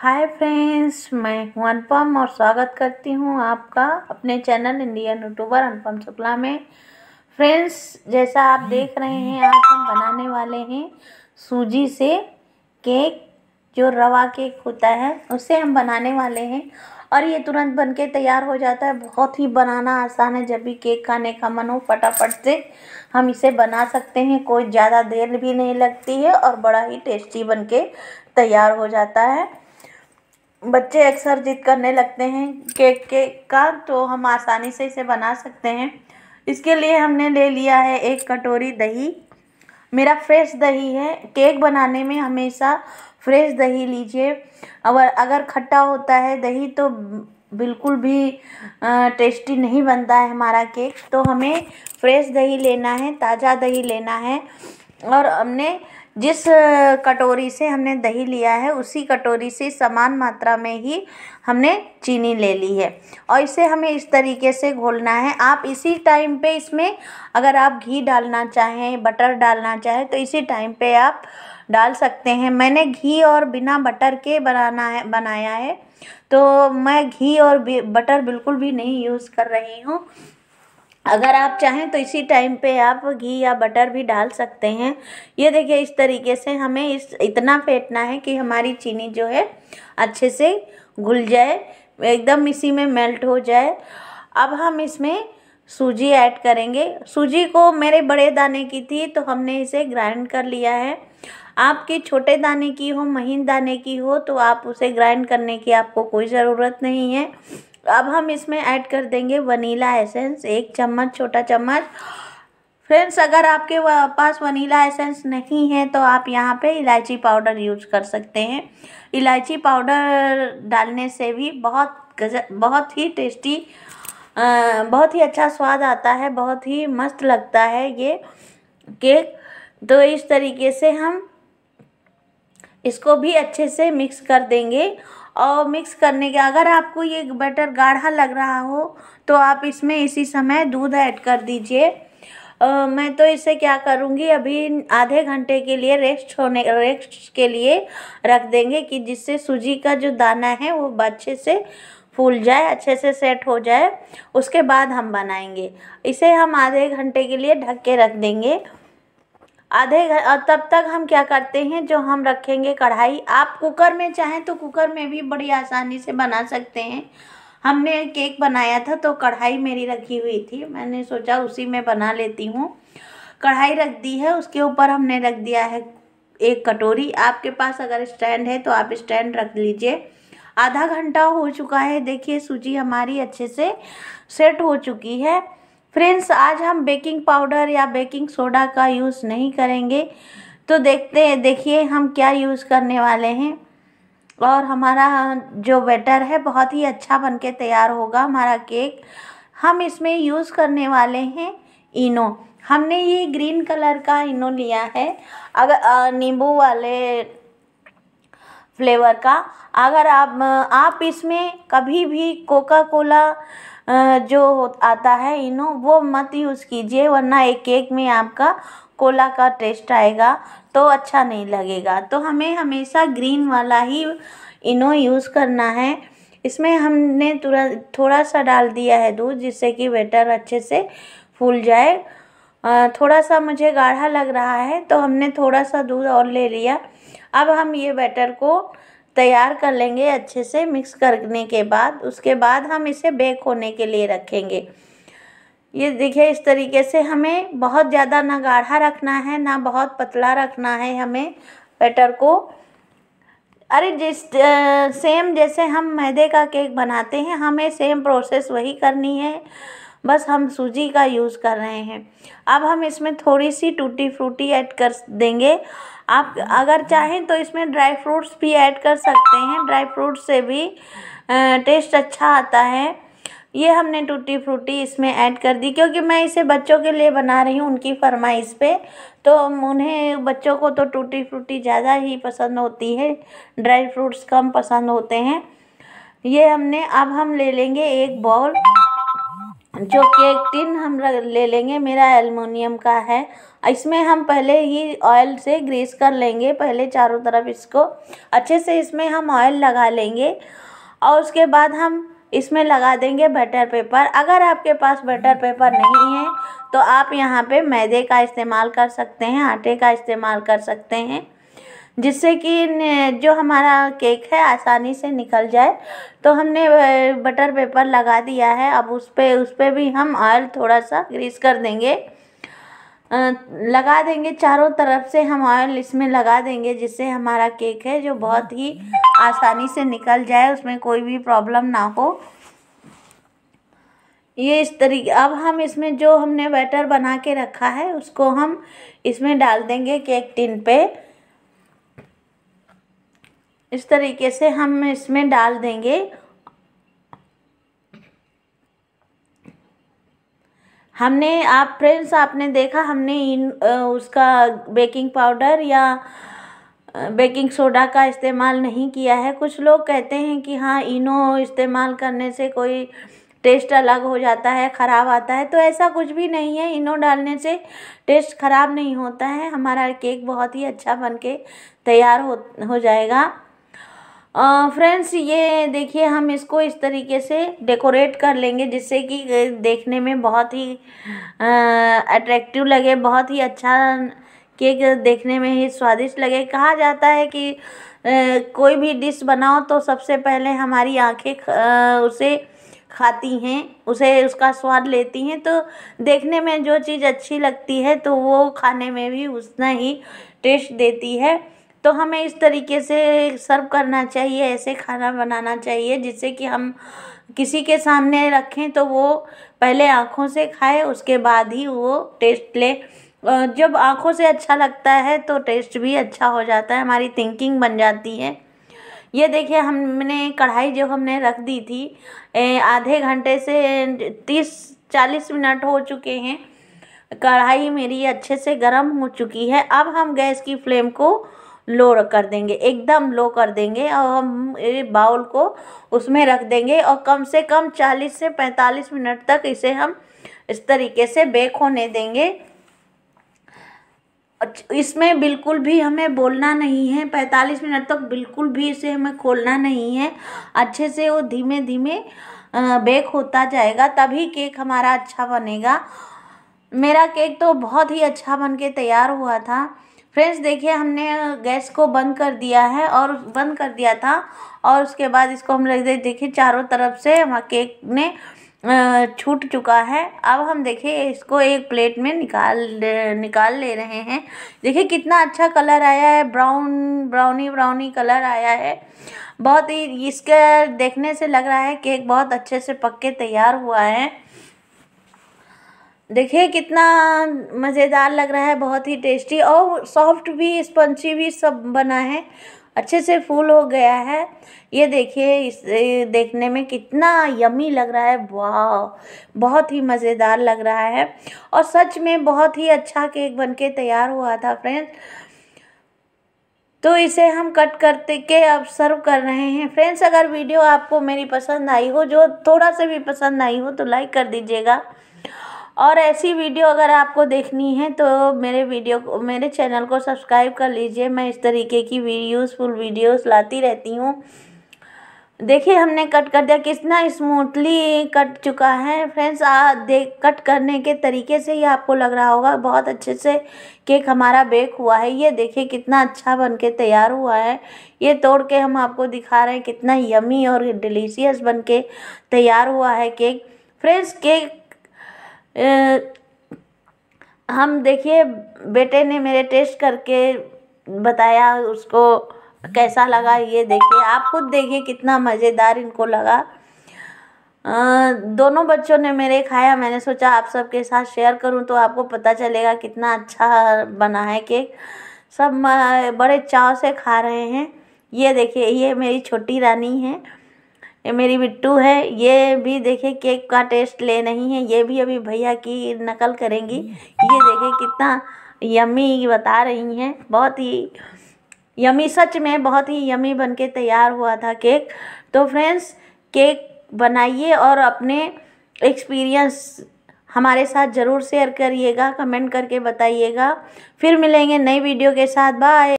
hi friends मैं हूँ अनुपम और स्वागत करती हूँ आपका अपने channel Indian YouTuber Anupam Shukla में फ्रेंड्स जैसा आप देख रहे हैं आज हम बनाने वाले हैं सूजी से केक जो रवा केक होता है उसे हम बनाने वाले हैं और ये तुरंत बन के तैयार हो जाता है बहुत ही बनाना आसान है जब भी केक खाने का मन हो फटाफट से हम इसे बना सकते हैं कोई ज़्यादा देर भी नहीं लगती है और बड़ा ही टेस्टी बन के तैयार हो जाता है बच्चे अक्सर ज़िद करने लगते हैं केक के का तो हम आसानी से इसे बना सकते हैं इसके लिए हमने ले लिया है एक कटोरी दही मेरा फ्रेश दही है केक बनाने में हमेशा फ्रेश दही लीजिए और अगर खट्टा होता है दही तो बिल्कुल भी टेस्टी नहीं बनता है हमारा केक तो हमें फ्रेश दही लेना है ताज़ा दही लेना है और हमने जिस कटोरी से हमने दही लिया है उसी कटोरी से समान मात्रा में ही हमने चीनी ले ली है और इसे हमें इस तरीके से घोलना है आप इसी टाइम पे इसमें अगर आप घी डालना चाहें बटर डालना चाहें तो इसी टाइम पे आप डाल सकते हैं मैंने घी और बिना बटर के बनाना है बनाया है तो मैं घी और बटर बिल्कुल भी नहीं यूज़ कर रही हूँ अगर आप चाहें तो इसी टाइम पे आप घी या बटर भी डाल सकते हैं ये देखिए इस तरीके से हमें इस इतना फेंटना है कि हमारी चीनी जो है अच्छे से घुल जाए एकदम इसी में मेल्ट हो जाए अब हम इसमें सूजी ऐड करेंगे सूजी को मेरे बड़े दाने की थी तो हमने इसे ग्राइंड कर लिया है आपके छोटे दाने की हो महीन दाने की हो तो आप उसे ग्राइंड करने की आपको कोई ज़रूरत नहीं है अब हम इसमें ऐड कर देंगे वनीला एसेंस एक चम्मच छोटा चम्मच फ्रेंड्स अगर आपके पास वनीला एसेंस नहीं है तो आप यहाँ पे इलायची पाउडर यूज कर सकते हैं इलायची पाउडर डालने से भी बहुत गज बहुत ही टेस्टी आ, बहुत ही अच्छा स्वाद आता है बहुत ही मस्त लगता है ये केक तो इस तरीके से हम इसको भी अच्छे से मिक्स कर देंगे और मिक्स करने के अगर आपको ये बटर गाढ़ा लग रहा हो तो आप इसमें इसी समय दूध ऐड कर दीजिए मैं तो इसे क्या करूँगी अभी आधे घंटे के लिए रेस्ट होने रेस्ट के लिए रख देंगे कि जिससे सूजी का जो दाना है वो अच्छे से फूल जाए अच्छे से सेट हो जाए उसके बाद हम बनाएंगे इसे हम आधे घंटे के लिए ढक के रख देंगे आधे तब तक हम क्या करते हैं जो हम रखेंगे कढ़ाई आप कुकर में चाहें तो कुकर में भी बड़ी आसानी से बना सकते हैं हमने केक बनाया था तो कढ़ाई मेरी रखी हुई थी मैंने सोचा उसी में बना लेती हूँ कढ़ाई रख दी है उसके ऊपर हमने रख दिया है एक कटोरी आपके पास अगर स्टैंड है तो आप स्टैंड रख लीजिए आधा घंटा हो चुका है देखिए सूजी हमारी अच्छे से सेट हो चुकी है फ्रेंड्स आज हम बेकिंग पाउडर या बेकिंग सोडा का यूज़ नहीं करेंगे तो देखते हैं देखिए हम क्या यूज़ करने वाले हैं और हमारा जो बैटर है बहुत ही अच्छा बन के तैयार होगा हमारा केक हम इसमें यूज़ करने वाले हैं इनो हमने ये ग्रीन कलर का इनो लिया है अगर नींबू वाले फ्लेवर का अगर आप आप इसमें कभी भी कोका कोला जो आता है इनो वो मत यूज़ कीजिए वरना एक एक में आपका कोला का टेस्ट आएगा तो अच्छा नहीं लगेगा तो हमें हमेशा ग्रीन वाला ही इनो यूज़ करना है इसमें हमने तुरंत थोड़ा सा डाल दिया है दूध जिससे कि बेटर अच्छे से फूल जाए थोड़ा सा मुझे गाढ़ा लग रहा है तो हमने थोड़ा सा दूध और ले लिया अब हम ये बैटर को तैयार कर लेंगे अच्छे से मिक्स करने के बाद उसके बाद हम इसे बेक होने के लिए रखेंगे ये देखिए इस तरीके से हमें बहुत ज़्यादा ना गाढ़ा रखना है ना बहुत पतला रखना है हमें बैटर को अरे जिस सेम जैसे हम मैदे का केक बनाते हैं हमें सेम प्रोसेस वही करनी है बस हम सूजी का यूज़ कर रहे हैं अब हम इसमें थोड़ी सी टूटी फ्रूटी ऐड कर देंगे आप अगर चाहें तो इसमें ड्राई फ्रूट्स भी ऐड कर सकते हैं ड्राई फ्रूट्स से भी टेस्ट अच्छा आता है ये हमने टूटी फ्रूटी इसमें ऐड कर दी क्योंकि मैं इसे बच्चों के लिए बना रही हूँ उनकी फरमाइश पे तो उन्हें बच्चों को तो टूटी फ्रूटी ज़्यादा ही पसंद होती है ड्राई फ्रूट्स कम पसंद होते हैं ये हमने अब हम ले लेंगे एक बॉल जो कि एक टिन हम ले लेंगे मेरा एलमोनियम का है इसमें हम पहले ही ऑयल से ग्रीस कर लेंगे पहले चारों तरफ इसको अच्छे से इसमें हम ऑयल लगा लेंगे और उसके बाद हम इसमें लगा देंगे बटर पेपर अगर आपके पास बटर पेपर नहीं है तो आप यहाँ पे मैदे का इस्तेमाल कर सकते हैं आटे का इस्तेमाल कर सकते हैं जिससे कि जो हमारा केक है आसानी से निकल जाए तो हमने बटर पेपर लगा दिया है अब उस पर उस पर भी हम ऑयल थोड़ा सा ग्रीस कर देंगे लगा देंगे चारों तरफ से हम ऑयल इसमें लगा देंगे जिससे हमारा केक है जो बहुत ही आसानी से निकल जाए उसमें कोई भी प्रॉब्लम ना हो ये इस तरीके अब हम इसमें जो हमने बैटर बना के रखा है उसको हम इसमें डाल देंगे केक टिन पे इस तरीके से हम इसमें डाल देंगे हमने आप फ्रेंड्स आपने देखा हमने इन उसका बेकिंग पाउडर या बेकिंग सोडा का इस्तेमाल नहीं किया है कुछ लोग कहते हैं कि हाँ इनो इस्तेमाल करने से कोई टेस्ट अलग हो जाता है ख़राब आता है तो ऐसा कुछ भी नहीं है इनो डालने से टेस्ट ख़राब नहीं होता है हमारा केक बहुत ही अच्छा बन के तैयार हो हो जाएगा फ्रेंड्स ये देखिए हम इसको इस तरीके से डेकोरेट कर लेंगे जिससे कि देखने में बहुत ही अट्रैक्टिव लगे बहुत ही अच्छा केक देखने में ही स्वादिष्ट लगे कहा जाता है कि आ, कोई भी डिश बनाओ तो सबसे पहले हमारी आंखें उसे खाती हैं उसे उसका स्वाद लेती हैं तो देखने में जो चीज़ अच्छी लगती है तो वो खाने में भी उतना ही टेस्ट देती है तो हमें इस तरीके से सर्व करना चाहिए ऐसे खाना बनाना चाहिए जिससे कि हम किसी के सामने रखें तो वो पहले आँखों से खाए उसके बाद ही वो टेस्ट ले जब आँखों से अच्छा लगता है तो टेस्ट भी अच्छा हो जाता है हमारी थिंकिंग बन जाती है ये देखिए हमने कढ़ाई जो हमने रख दी थी आधे घंटे से तीस चालीस मिनट हो चुके हैं कढ़ाई मेरी अच्छे से गर्म हो चुकी है अब हम गैस की फ्लेम को लो कर देंगे एकदम लो कर देंगे और हम बाउल को उसमें रख देंगे और कम से कम चालीस से पैंतालीस मिनट तक इसे हम इस तरीके से बेक होने देंगे इसमें बिल्कुल भी हमें बोलना नहीं है पैंतालीस मिनट तक बिल्कुल भी इसे हमें खोलना नहीं है अच्छे से वो धीमे धीमे बेक होता जाएगा तभी केक हमारा अच्छा बनेगा मेरा केक तो बहुत ही अच्छा बन के तैयार हुआ था फ्रेंड्स देखिए हमने गैस को बंद कर दिया है और बंद कर दिया था और उसके बाद इसको हम रख दे देखिए चारों तरफ से हम केक ने छूट चुका है अब हम देखिए इसको एक प्लेट में निकाल निकाल ले रहे हैं देखिए कितना अच्छा कलर आया है ब्राउन ब्राउनी ब्राउनी कलर आया है बहुत ही इसके देखने से लग रहा है केक बहुत अच्छे से पक के तैयार हुआ है देखिए कितना मज़ेदार लग रहा है बहुत ही टेस्टी और सॉफ्ट भी स्पंची भी सब बना है अच्छे से फूल हो गया है ये देखिए इस देखने में कितना यमी लग रहा है वाह बहुत ही मज़ेदार लग रहा है और सच में बहुत ही अच्छा केक बनके तैयार हुआ था फ्रेंड्स तो इसे हम कट करते के अब सर्व कर रहे हैं फ्रेंड्स अगर वीडियो आपको मेरी पसंद आई हो जो थोड़ा सा भी पसंद आई हो तो लाइक कर दीजिएगा और ऐसी वीडियो अगर आपको देखनी है तो मेरे वीडियो को मेरे चैनल को सब्सक्राइब कर लीजिए मैं इस तरीके की यूज़फुल वीडियोस लाती रहती हूँ देखिए हमने कट कर दिया कितना स्मूथली कट चुका है फ्रेंड्स आ देख कट करने के तरीके से ही आपको लग रहा होगा बहुत अच्छे से केक हमारा बेक हुआ है ये देखिए कितना अच्छा बन के तैयार हुआ है ये तोड़ के हम आपको दिखा रहे हैं कितना यमी और डिलीशियस बन के तैयार हुआ है केक फ्रेंड्स केक हम देखिए बेटे ने मेरे टेस्ट करके बताया उसको कैसा लगा ये देखिए आप खुद देखिए कितना मज़ेदार इनको लगा दोनों बच्चों ने मेरे खाया मैंने सोचा आप सबके साथ शेयर करूं तो आपको पता चलेगा कितना अच्छा बना है केक सब बड़े चाव से खा रहे हैं ये देखिए ये मेरी छोटी रानी है मेरी बिट्टू है ये भी देखे केक का टेस्ट ले नहीं है ये भी अभी भैया की नकल करेंगी ये देखे कितना यमी बता रही हैं बहुत ही यमी सच में बहुत ही यमी बन के तैयार हुआ था केक तो फ्रेंड्स केक बनाइए और अपने एक्सपीरियंस हमारे साथ ज़रूर शेयर करिएगा कमेंट करके बताइएगा फिर मिलेंगे नई वीडियो के साथ बाय